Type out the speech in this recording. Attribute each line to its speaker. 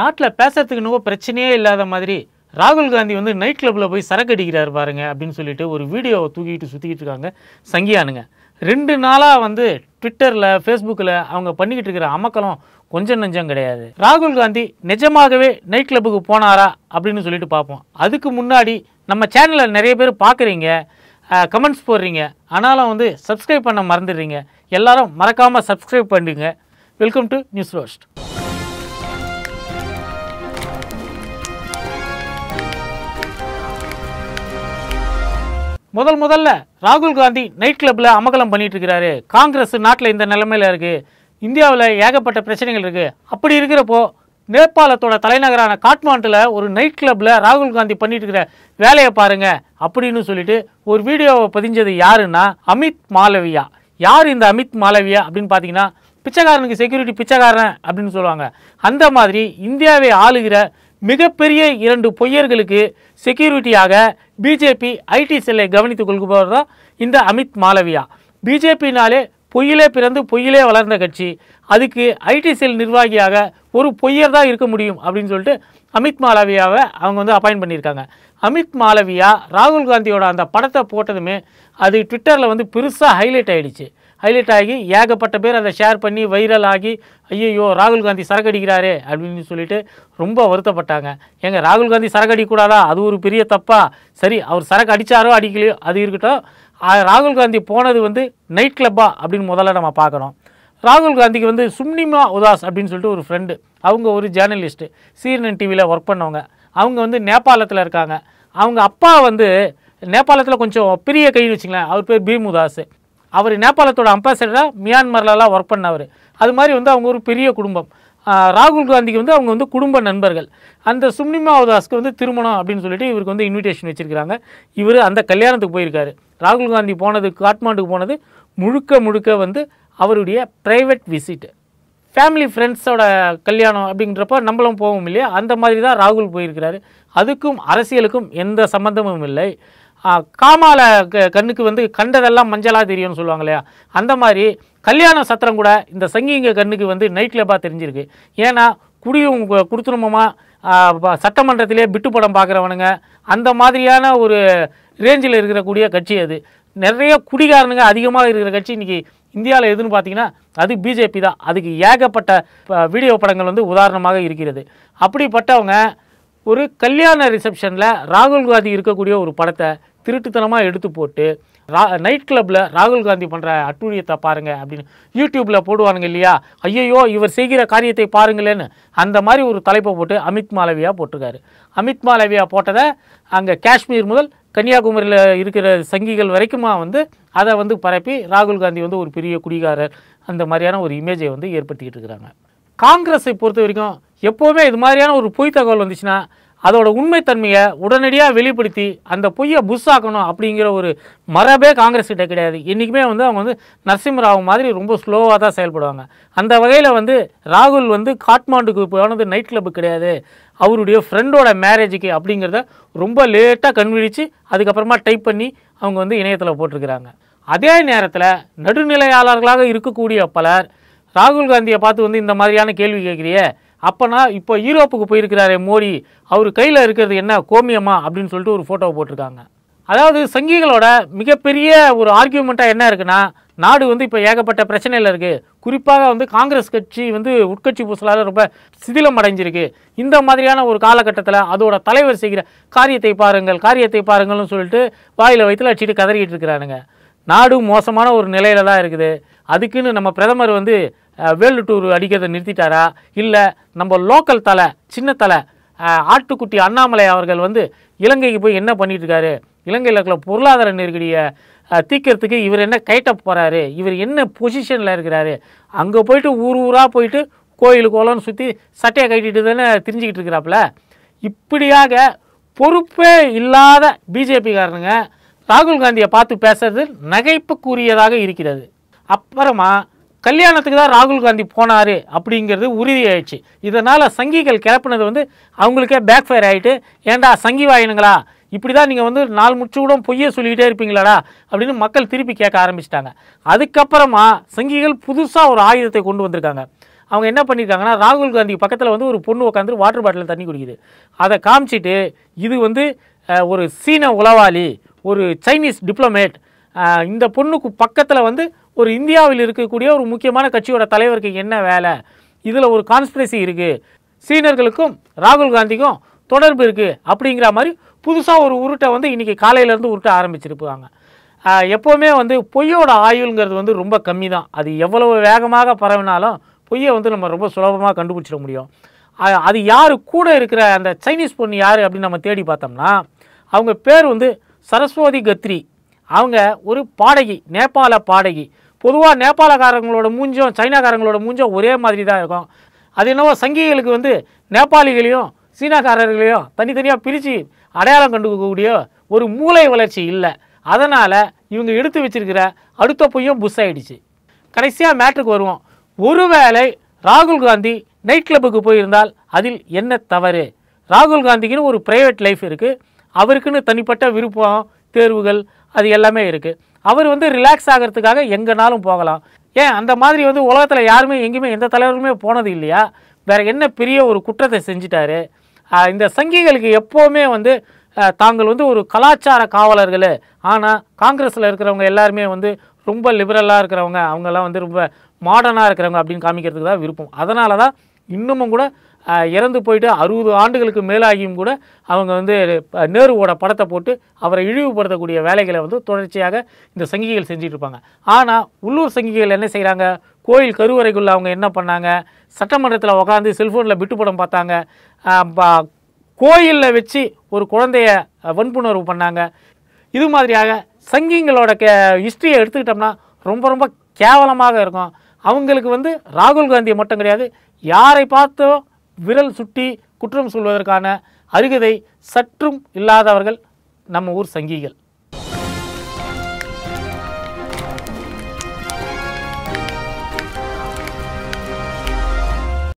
Speaker 1: நாட்டில் பேசுறதுக்கு இன்னும் பிரச்சனையே இல்லாத மாதிரி ராகுல் காந்தி வந்து நைட் கிளப்பில் போய் சரக்கு அடிக்கிறார் பாருங்க அப்படின்னு சொல்லிட்டு ஒரு வீடியோவை தூக்கிட்டு சுற்றிக்கிட்டு இருக்காங்க சங்கியானுங்க ரெண்டு நாளாக வந்து ட்விட்டரில் ஃபேஸ்புக்கில் அவங்க பண்ணிக்கிட்டு இருக்கிற அமக்கலம் கொஞ்சம் நஞ்சம் கிடையாது ராகுல் காந்தி நிஜமாகவே நைட் கிளப்புக்கு போனாரா அப்படின்னு சொல்லிட்டு பார்ப்போம் அதுக்கு முன்னாடி நம்ம சேனலில் நிறைய பேர் பார்க்குறீங்க கமெண்ட்ஸ் போடுறீங்க ஆனாலும் வந்து சப்ஸ்கிரைப் பண்ண மறந்துடுறீங்க எல்லாரும் மறக்காமல் சப்ஸ்கிரைப் பண்ணுங்க வெல்கம் டு நியூஸ் ரோஸ்ட் முதல் முதல்ல ராகுல் காந்தி நைட் கிளப்பில் அமகலம் பண்ணிட்டு இருக்கிறாரு காங்கிரஸ் நாட்டில் இந்த நிலைமையில் இருக்குது இந்தியாவில் ஏகப்பட்ட பிரச்சனைகள் இருக்குது அப்படி இருக்கிறப்போ நேபாளத்தோட தலைநகரான காட்மாண்டில் ஒரு நைட் கிளப்பில் ராகுல் காந்தி பண்ணிட்டு இருக்கிற வேலையை பாருங்கள் அப்படின்னு சொல்லிட்டு ஒரு வீடியோவை பதிஞ்சது யாருன்னா அமித் மாலவியா யார் இந்த அமித் மாலவியா அப்படின்னு பார்த்தீங்கன்னா பிச்சைக்காரனுக்கு செக்யூரிட்டி பிச்சைக்காரன் அப்படின்னு சொல்லுவாங்க அந்த மாதிரி இந்தியாவை ஆளுகிற மிகப்பெரிய இரண்டு பொய்யர்களுக்கு செக்யூரிட்டியாக பிஜேபி ஐடி செல்லை கவனித்துக் கொள்பவர் தான் இந்த அமித் மாலவியா பிஜேபினாலே பொய்யிலே பிறந்து பொய்யிலே வளர்ந்த கட்சி அதுக்கு ஐடி செல் நிர்வாகியாக ஒரு பொய்யர் தான் இருக்க முடியும் அப்படின்னு சொல்லிட்டு அமித் மாலவியாவை அவங்க வந்து அப்பாயின்ட் பண்ணியிருக்காங்க அமித் மாலவியா ராகுல் காந்தியோட அந்த படத்தை போட்டதுமே அது ட்விட்டரில் வந்து பெருசாக ஹைலைட் ஆகிடுச்சு ஹைலைட் ஆகி ஏகப்பட்ட பேர் அதை ஷேர் பண்ணி வைரல் ஆகி ஐயோ ராகுல் காந்தி சரக்கடிக்கிறாரே அப்படின்னு சொல்லிட்டு ரொம்ப வருத்தப்பட்டாங்க எங்க ராகுல் காந்தி சரக்கு அது ஒரு பெரிய தப்பா சரி அவர் சரக்கு அடித்தாரோ அடிக்கலையோ அது இருக்கட்டும் ராகுல் காந்தி போனது வந்து நைட் கிளப்பா அப்படின்னு முதல்ல நம்ம பார்க்கணும் ராகுல் காந்திக்கு வந்து சும்னிமா உதாஸ் அப்படின்னு சொல்லிட்டு ஒரு ஃப்ரெண்டு அவங்க ஒரு ஜேர்னலிஸ்ட்டு சீரன் டிவியில் ஒர்க் பண்ணவங்க அவங்க வந்து நேபாளத்தில் இருக்காங்க அவங்க அப்பா வந்து நேபாளத்தில் கொஞ்சம் பெரிய கைன்னு வச்சுங்களேன் அவர் பேர் பீம் உதாஸ் அவர் நேபாளத்தோட அம்பாசடராக மியான்மர்லலாம் ஒர்க் பண்ணவர் அது மாதிரி வந்து அவங்க ஒரு பெரிய குடும்பம் ராகுல் காந்திக்கு வந்து அவங்க வந்து குடும்ப நண்பர்கள் அந்த சுப்னிமாவதாஸ்க்கு வந்து திருமணம் அப்படின்னு சொல்லிட்டு இவருக்கு வந்து இன்விடேஷன் வச்சுருக்கிறாங்க இவர் அந்த கல்யாணத்துக்கு போயிருக்காரு ராகுல் காந்தி போனது காட்மாண்டுக்கு போனது முழுக்க முழுக்க வந்து அவருடைய ப்ரைவேட் விசிட் ஃபேமிலி ஃப்ரெண்ட்ஸோட கல்யாணம் அப்படின்றப்ப நம்மளும் போகவும் இல்லையா அந்த மாதிரி தான் ராகுல் போயிருக்கிறாரு அதுக்கும் அரசியலுக்கும் எந்த சம்மந்தமும் இல்லை காமால கண்ணுக்கு வந்து கண்டதெல்லாம் மஞ்சளாக தெரியும்னு சொல்லுவாங்க இல்லையா அந்த மாதிரி கல்யாண சத்திரம் கூட இந்த சங்கிங்க கண்ணுக்கு வந்து நைட் கிளப்பாக தெரிஞ்சிருக்கு ஏன்னா குடியும் குடுத்துருமமாக சட்டமன்றத்திலே பிட்டு படம் பார்க்குறவனுங்க அந்த மாதிரியான ஒரு ரேஞ்சில் இருக்கக்கூடிய கட்சி அது நிறைய குடிகாரனுங்க அதிகமாக இருக்கிற கட்சி இன்றைக்கி இந்தியாவில் எதுன்னு பார்த்தீங்கன்னா அது பிஜேபி தான் அதுக்கு ஏகப்பட்ட வீடியோ படங்கள் வந்து உதாரணமாக இருக்கிறது அப்படிப்பட்டவங்க ஒரு கல்யாண ரிசப்ஷனில் ராகுல் காந்தி இருக்கக்கூடிய ஒரு படத்தை திருட்டுத்தனமாக எடுத்து போட்டு ரா நைட் கிளப்பில் ராகுல் காந்தி பண்ணுற அட்டுழியத்தை பாருங்கள் அப்படின்னு யூடியூப்பில் போடுவானுங்க இல்லையா ஐயையோ இவர் செய்கிற காரியத்தை பாருங்களேன்னு அந்த மாதிரி ஒரு தலைப்பை போட்டு அமித் மாலவியா போட்டிருக்காரு அமித் மாலவியா போட்டதை அங்கே காஷ்மீர் முதல் கன்னியாகுமரியில் இருக்கிற சங்கிகள் வரைக்குமா வந்து அதை வந்து பரப்பி ராகுல் காந்தி வந்து ஒரு பெரிய குடிகாரர் அந்த மாதிரியான ஒரு இமேஜை வந்து ஏற்படுத்திக்கிட்டு இருக்கிறாங்க காங்கிரஸை பொறுத்த வரைக்கும் எப்போவுமே இது மாதிரியான ஒரு பொய் தகவல் வந்துச்சுன்னா அதோட உண்மைத்தன்மையை உடனடியாக வெளிப்படுத்தி அந்த பொய்யை ஆக்கணும் அப்படிங்கிற ஒரு மரபே காங்கிரஸ் கிட்ட கிடையாது இன்றைக்குமே வந்து அவங்க வந்து நரசிம்மராவ் மாதிரி ரொம்ப ஸ்லோவாக தான் செயல்படுவாங்க அந்த வகையில் வந்து ராகுல் வந்து காட்மாண்டுக்கு போனது நைட் கிளப்பு கிடையாது அவருடைய ஃப்ரெண்டோட மேரேஜுக்கு அப்படிங்கிறத ரொம்ப லேட்டாக கண்விழித்து அதுக்கப்புறமா டைப் பண்ணி அவங்க வந்து இணையத்தில் போட்டிருக்கிறாங்க அதே நேரத்தில் நடுநிலையாளர்களாக இருக்கக்கூடிய பலர் ராகுல் காந்தியை பார்த்து வந்து இந்த மாதிரியான கேள்வி கேட்குறியே அப்போனா இப்போ யூரோப்புக்கு போயிருக்கிறாரே மோடி அவர் கையில் இருக்கிறது என்ன கோமியமா அப்படின்னு சொல்லிட்டு ஒரு ஃபோட்டோவை போட்டிருக்காங்க அதாவது சங்கிகளோட மிகப்பெரிய ஒரு ஆர்கியூமெண்ட்டாக என்ன இருக்குன்னா நாடு வந்து இப்போ ஏகப்பட்ட பிரச்சனையில் இருக்குது குறிப்பாக வந்து காங்கிரஸ் கட்சி வந்து உட்கட்சி பூசலால் ரொம்ப சிதிலம் அடைஞ்சிருக்கு இந்த மாதிரியான ஒரு காலகட்டத்தில் அதோட தலைவர் செய்கிற காரியத்தை பாருங்கள் காரியத்தை பாருங்கள்னு சொல்லிட்டு வாயில் வயிற்றுல அடிச்சுட்டு கதறிக்கிட்டு இருக்கிறானுங்க நாடும் மோசமான ஒரு நிலையில தான் இருக்குது அதுக்குன்னு நம்ம பிரதமர் வந்து வேல்டு டூர் அடிக்கிறத நிறுத்திட்டாரா இல்லை நம்ம லோக்கல் தலை சின்ன தலை ஆட்டுக்குட்டி அண்ணாமலை அவர்கள் வந்து இலங்கைக்கு போய் என்ன பண்ணிட்டுருக்காரு இலங்கையில் இருக்கிற பொருளாதார நெருக்கடியை தீக்கிறதுக்கு இவர் என்ன கைட்டப் போகிறாரு இவர் என்ன பொசிஷனில் இருக்கிறாரு அங்கே போயிட்டு ஊர் ஊராக போயிட்டு கோயில் கோலம்னு சுற்றி சட்டையை கட்டிட்டு தானே தெரிஞ்சுக்கிட்டு இருக்கிறாப்புல இப்படியாக பொறுப்பே இல்லாத பிஜேபிக்காரனுங்க ராகுல் காந்தியை பார்த்து பேசுறது நகைப்புக்குரியதாக இருக்கிறது அப்புறமா கல்யாணத்துக்கு தான் ராகுல் காந்தி போனார் அப்படிங்கிறது உறுதியாயிடுச்சு இதனால் சங்கிகள் கிளப்புனது வந்து அவங்களுக்கே பேக் ஃபயர் ஆகிட்டு ஏண்டா சங்கி வாயினுங்களா இப்படி தான் நீங்கள் வந்து நாலு முடிச்சு கூட பொய்யே சொல்லிக்கிட்டே இருப்பீங்களாடா அப்படின்னு மக்கள் திருப்பி கேட்க ஆரம்பிச்சிட்டாங்க அதுக்கப்புறமா சங்கிகள் புதுசாக ஒரு ஆயுதத்தை கொண்டு வந்திருக்காங்க அவங்க என்ன பண்ணியிருக்காங்கன்னா ராகுல் காந்தி பக்கத்தில் வந்து ஒரு பொண்ணு உட்காந்துட்டு வாட்டர் பாட்டிலில் தண்ணி குடிக்குது அதை காமிச்சிட்டு இது வந்து ஒரு சீன உளவாளி ஒரு சைனீஸ் டிப்ளமேட் இந்த பொண்ணுக்கு பக்கத்தில் வந்து ஒரு இந்தியாவில் இருக்கக்கூடிய ஒரு முக்கியமான கட்சியோட தலைவருக்கு என்ன வேலை இதில் ஒரு கான்ஸ்பிரசி இருக்குது சீனர்களுக்கும் ராகுல் காந்திக்கும் தொடர்பு இருக்குது அப்படிங்கிற மாதிரி புதுசாக ஒரு உருட்டை வந்து இன்றைக்கி காலையிலேருந்து உருட்ட ஆரம்பிச்சிருப்பாங்க எப்போவுமே வந்து பொய்யோட ஆயுள்ங்கிறது வந்து ரொம்ப கம்மி தான் அது எவ்வளவு வேகமாக பரவினாலும் பொய்யை வந்து நம்ம ரொம்ப சுலபமாக கண்டுபிடிச்சிட முடியும் அது யார் கூட இருக்கிற அந்த சைனீஸ் பொண்ணு யார் அப்படின்னு நம்ம தேடி பார்த்தோம்னா அவங்க பேர் வந்து சரஸ்வதி கத்ரி அவங்க ஒரு பாடகி நேபாள பாடகி பொதுவாக நேபாளக்காரங்களோட மூஞ்சும் சைனாக்காரங்களோட மூஞ்சும் ஒரே மாதிரி தான் இருக்கும் அது என்னவோ சங்கிகளுக்கு வந்து நேபாளிகளையும் சீனாக்காரர்களையும் தனித்தனியாக பிரித்து அடையாளம் கண்டுக்கக்கூடிய ஒரு மூளை வளர்ச்சி இல்லை அதனால் இவங்க எடுத்து வச்சிருக்கிற அடுத்த பொய்யும் புஷ் ஆகிடுச்சு கடைசியாக மேட்ருக்கு வருவோம் ஒருவேளை ராகுல் காந்தி நைட் கிளப்புக்கு போயிருந்தால் அதில் என்ன தவறு ராகுல் காந்திக்குன்னு ஒரு ப்ரைவேட் லைஃப் இருக்குது அவருக்குன்னு தனிப்பட்ட விருப்பம் தேர்வுகள் அது எல்லாமே இருக்குது அவர் வந்து ரிலாக்ஸ் ஆகிறதுக்காக எங்கேனாலும் போகலாம் ஏன் அந்த மாதிரி வந்து உலகத்தில் யாருமே எங்கேயுமே எந்த தலைவருமே போனது இல்லையா வேறு என்ன பெரிய ஒரு குற்றத்தை செஞ்சிட்டாரு இந்த சங்கிகளுக்கு எப்போவுமே வந்து தாங்கள் வந்து ஒரு கலாச்சார காவலர்கள் ஆனால் காங்கிரஸில் இருக்கிறவங்க எல்லாருமே வந்து ரொம்ப லிபரலாக இருக்கிறவங்க அவங்கெல்லாம் வந்து ரொம்ப மாடர்னாக இருக்கிறவங்க அப்படின்னு காமிக்கிறதுக்கு தான் விருப்பம் அதனால தான் இன்னமும் கூட இறந்து போயிட்டு அறுபது ஆண்டுகளுக்கு மேலாகியும் கூட அவங்க வந்து நேருவோட படத்தை போட்டு அவரை இழிவுபடுத்தக்கூடிய வேலைகளை வந்து தொடர்ச்சியாக இந்த சங்கிகள் செஞ்சுட்டு இருப்பாங்க ஆனால் உள்ளூர் சங்கிகள் என்ன செய்கிறாங்க கோயில் கருவறைக்குள்ளே அவங்க என்ன பண்ணாங்க சட்டமன்றத்தில் உட்காந்து செல்ஃபோனில் விட்டுப்படம் பார்த்தாங்க கோயிலில் வச்சு ஒரு குழந்தைய வன்புணர்வு பண்ணாங்க இது மாதிரியாக சங்கிங்களோட கே ஹிஸ்ட்ரியை எடுத்துக்கிட்டோம்னா ரொம்ப ரொம்ப கேவலமாக இருக்கும் அவங்களுக்கு வந்து ராகுல் காந்தியை மட்டும் கிடையாது யாரை பார்த்தோ விரல் சுட்டி குற்றம் சொல்வதற்கான அருகதை சற்றும் இல்லாதவர்கள் நம்ம ஊர் சங்கிகள்